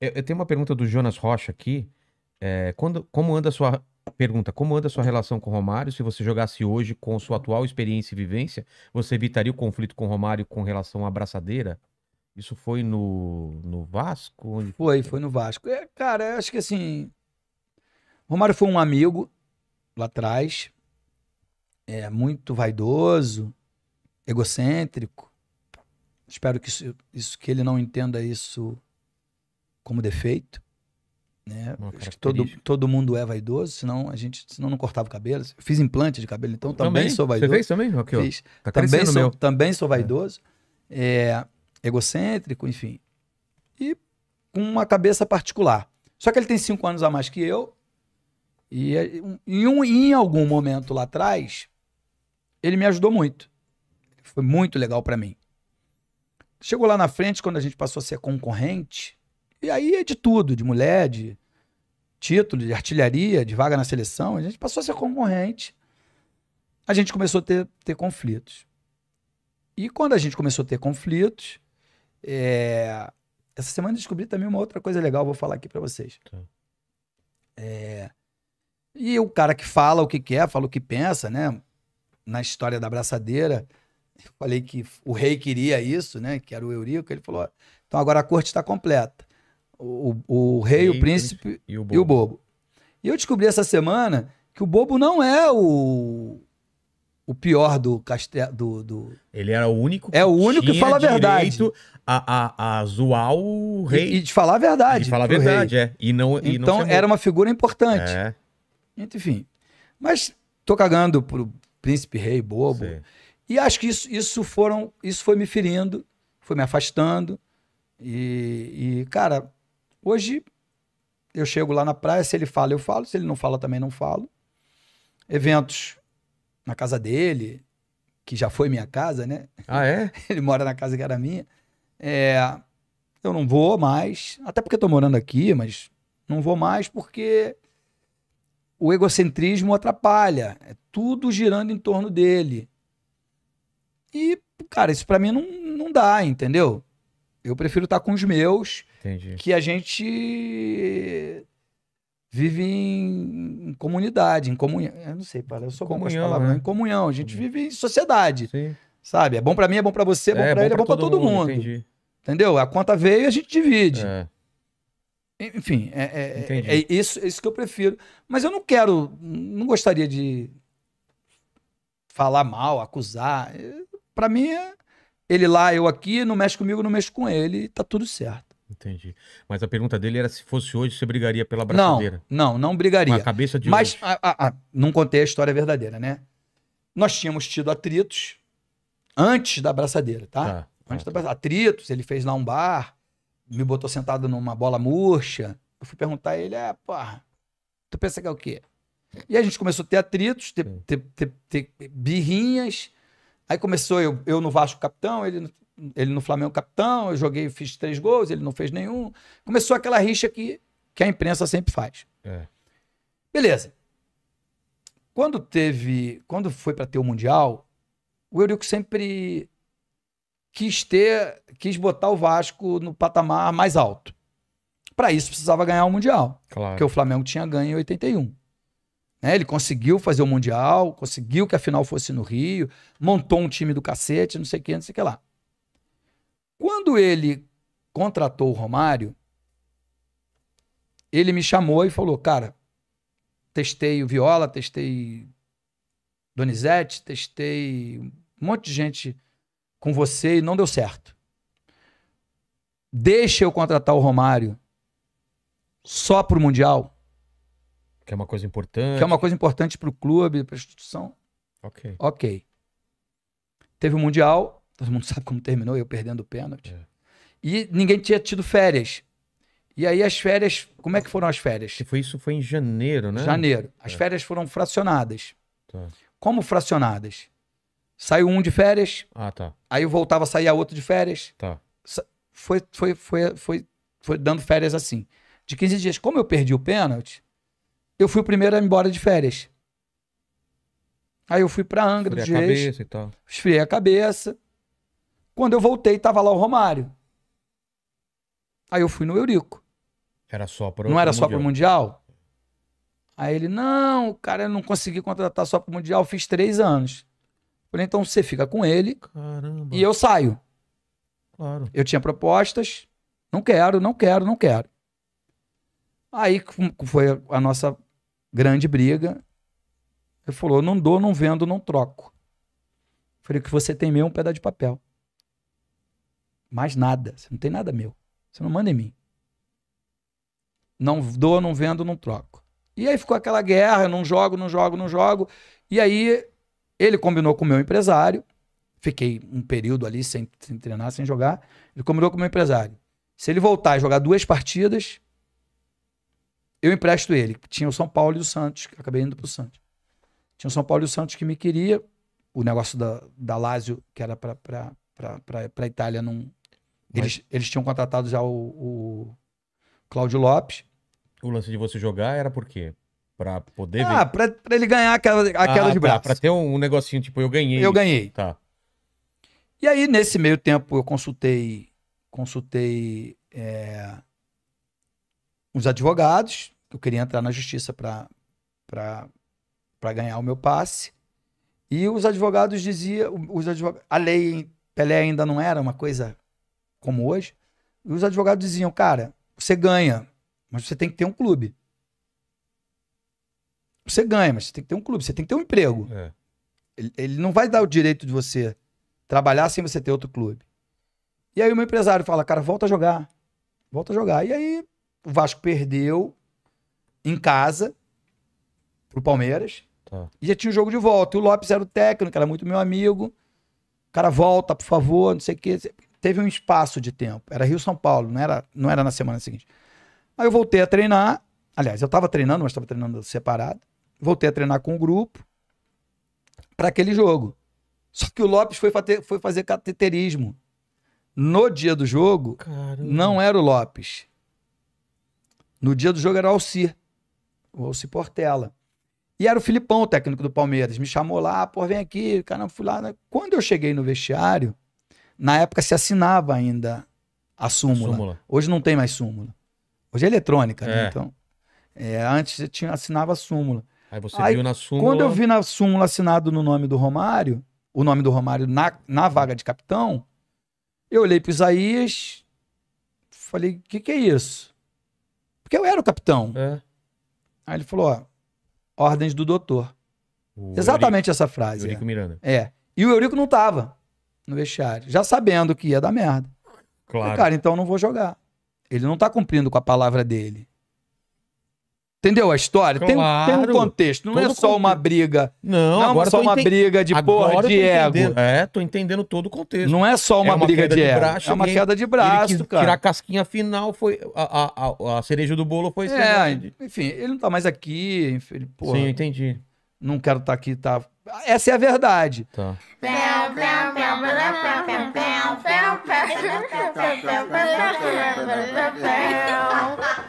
Eu, eu, tenho uma pergunta do Jonas Rocha aqui. É, quando, como anda a sua pergunta? Como anda a sua relação com Romário? Se você jogasse hoje com sua atual experiência e vivência, você evitaria o conflito com Romário com relação à abraçadeira? Isso foi no, no Vasco? Onde... Foi, foi no Vasco. É, cara, eu acho que assim. Romário foi um amigo lá atrás, é muito vaidoso, egocêntrico. Espero que isso, isso que ele não entenda isso como defeito. Né? Acho que todo, todo mundo é vaidoso, senão a gente senão não cortava o cabelo. Eu fiz implante de cabelo, então também, também sou vaidoso. Você fez também? Aqui, ó. Fiz. Tá também, sou, meu. também sou é. vaidoso, é. É, egocêntrico, enfim. E com uma cabeça particular. Só que ele tem cinco anos a mais que eu. E é, em, um, em algum momento lá atrás, ele me ajudou muito. Foi muito legal para mim. Chegou lá na frente, quando a gente passou a ser concorrente, e aí é de tudo, de mulher, de título, de artilharia, de vaga na seleção. A gente passou a ser concorrente. A gente começou a ter, ter conflitos. E quando a gente começou a ter conflitos, é... essa semana descobri também uma outra coisa legal, vou falar aqui para vocês. Tá. É... E o cara que fala o que quer, fala o que pensa, né? Na história da abraçadeira, eu falei que o rei queria isso, né? Que era o Eurico. Ele falou: então agora a corte está completa. O, o, rei, o príncipe e o, e o, bobo. E eu descobri essa semana que o bobo não é o, o pior do castelo. Do, do... Ele era o único que É o único que fala a verdade. A, a, a zoar o rei. E, e de falar a verdade. De falar a verdade, rei. é. E não, e então não era uma figura importante. É. Enfim. Mas tô cagando pro príncipe rei bobo. Sim. E acho que isso, isso, foram, isso foi me ferindo, foi me afastando. e, e cara, Hoje, eu chego lá na praia, se ele fala, eu falo, se ele não fala, também não falo. Eventos na casa dele, que já foi minha casa, né? Ah, é? Ele mora na casa que era minha. É, eu não vou mais, até porque eu tô morando aqui, mas não vou mais porque o egocentrismo atrapalha. É tudo girando em torno dele. E, cara, isso para mim não, não dá, entendeu? Eu prefiro estar tá com os meus Entendi. que a gente vive em, comunidade, em comunhão. Eu não sei, eu sou comunhão, bom com palavras, né? né? em comunhão. A gente uhum. vive em sociedade, Sim. sabe? É bom para mim, é bom para você, é bom é, para ele, é bom para todo, mundo. mundo. Entendeu? A conta veio e a gente divide. É. Enfim, é, é, é, é isso, é isso que eu prefiro. Mas eu não quero, não gostaria de falar mal, acusar. Eh, para mim, ele lá, eu aqui, não mexe comigo, não mexe com ele, tá tudo certo. Entendi. Mas a pergunta dele era se fosse hoje, você brigaria pela braçadeira? Não, não, não brigaria. Com a cabeça de Mas, hoje. A, a, a, não contei a história verdadeira, né? Nós tínhamos tido atritos antes da braçadeira, tá? tá antes tá. da tá. braçadeira. Atritos, ele fez lá um bar, me botou sentado numa bola murcha. Eu fui perguntar a ele, é, porra, tu pensa que é o quê? E a gente começou a ter atritos, ter, ter, ter, ter birrinhas. Aí começou eu, eu no Vasco capitão, ele ele no Flamengo capitão, eu joguei, fiz três gols, ele não fez nenhum. Começou aquela rixa que, que a imprensa sempre faz. É. Beleza. Quando teve, quando foi para ter o mundial, o Eurico sempre quis ter, quis botar o Vasco no patamar mais alto. Para isso precisava ganhar o mundial, claro. porque o Flamengo tinha ganho em 81. Né? Ele conseguiu fazer o mundial, conseguiu que a final fosse no Rio, montou um time do cacete, não sei o que, não sei o que lá. Quando ele contratou o Romário, ele me chamou e falou: Cara, testei o Viola, testei Donizete, testei um monte de gente com você e não deu certo. Deixa eu contratar o Romário só para o Mundial. Que é uma coisa importante. Que é uma coisa importante para o clube, para a instituição. Ok. Ok. Teve o Mundial, Todo mundo sabe como terminou, eu perdendo o pênalti. É. E ninguém tinha tido férias. E aí as férias, como é que foram as férias? foi isso foi em janeiro, né? Janeiro. As é. férias foram fracionadas. Tá. Como fracionadas? Saiu um de férias. Ah, tá. Aí eu voltava a sair a outro de férias. Tá. Foi, foi, foi, foi, foi dando férias assim. De 15 dias. Como eu perdi o pênalti, eu fui o primeiro a ir embora de férias. Aí eu fui pra Angra Esfriei dos Reis. a cabeça e tal. Esfriei a cabeça. Quando eu voltei, estava lá o Romário. Aí eu fui no Eurico. Era só para Não era só para o Mundial? Aí ele, não, cara, eu não consegui contratar só para o Mundial, fiz três anos. Eu falei, então você fica com ele Caramba. e eu saio. Claro. Eu tinha propostas, não quero, não quero, não quero. Aí foi a nossa grande briga. Ele falou, não dou, não vendo, não troco. Eu falei, que você tem meio é um pedaço de papel. Mais nada. Você não tem nada meu. Você não manda em mim. Não dou, não vendo, não troco. E aí ficou aquela guerra, eu não jogo, não jogo, não jogo. E aí ele combinou com o meu empresário. Fiquei um período ali sem, sem treinar, sem jogar. Ele combinou com o meu empresário. Se ele voltar a jogar duas partidas, eu empresto ele. Tinha o São Paulo e o Santos, acabei indo pro Santos. Tinha o São Paulo e o Santos que me queria. O negócio da, da Lazio, que era para a Itália, não, eles, Mas... eles tinham contratado já o, o Cláudio Lopes. O lance de você jogar era por quê? Pra poder. Ah, ver... pra, pra ele ganhar aquela aquela ah, de tá, braço. Pra ter um, um negocinho tipo, eu ganhei. Eu ganhei. Tá. E aí, nesse meio tempo, eu consultei, consultei é, os advogados, eu queria entrar na justiça para ganhar o meu passe. E os advogados diziam, os advog... a lei Pelé ainda não era uma coisa como hoje, e os advogados diziam, cara, você ganha, mas você tem que ter um clube. Você ganha, mas você tem que ter um clube, você tem que ter um emprego. É. Ele, ele não vai dar o direito de você trabalhar sem você ter outro clube. E aí o meu empresário fala, cara, volta a jogar. Volta a jogar. E aí o Vasco perdeu em casa pro Palmeiras. Tá. E já tinha o jogo de volta. E o Lopes era o técnico, era muito meu amigo. O cara volta, por favor, não sei o quê teve um espaço de tempo. Era Rio São Paulo, não era, não era na semana seguinte. Aí eu voltei a treinar. Aliás, eu estava treinando, mas estava treinando separado. Voltei a treinar com o um grupo para aquele jogo. Só que o Lopes foi, fazer, foi fazer cateterismo. No dia do jogo, Caramba. não era o Lopes. No dia do jogo era o Alci. O Alci Portela. E era o Filipão, o técnico do Palmeiras. Me chamou lá, pô, vem aqui. Caramba, fui lá. Né? Quando eu cheguei no vestiário, na época se assinava ainda a súmula. súmula. Hoje não tem mais súmula. Hoje é eletrônica, né? é. né? Então, é, antes você tinha, assinava a súmula. Aí você Aí, viu na súmula. Quando eu vi na súmula assinado no nome do Romário, o nome do Romário na, na vaga de capitão, eu olhei o Isaías, falei, o que, que é isso? Porque eu era o capitão. É. Aí ele falou, ó, ordens do doutor. O Exatamente Eurico, essa frase. Eurico é. Miranda. É. E o Eurico não tava no vestiário, já sabendo que ia dar merda. Claro. cara, então não vou jogar. Ele não tá cumprindo com a palavra dele. Entendeu a história? Claro. Tem, tem, um contexto, não é Todo é só uma briga. Não, não é só uma ente... briga de porra, de ego. É, tô entendendo todo o contexto. Não é só uma, é uma briga de ego. Braço, é uma queda de braço, ele cara. Tirar a casquinha final foi. A, a, a, a cereja do bolo foi. É, assim, né, enfim, ele não tá mais aqui. Ele, porra, Sim, entendi não quero estar tá aqui, tá? Essa é a verdade. Tá.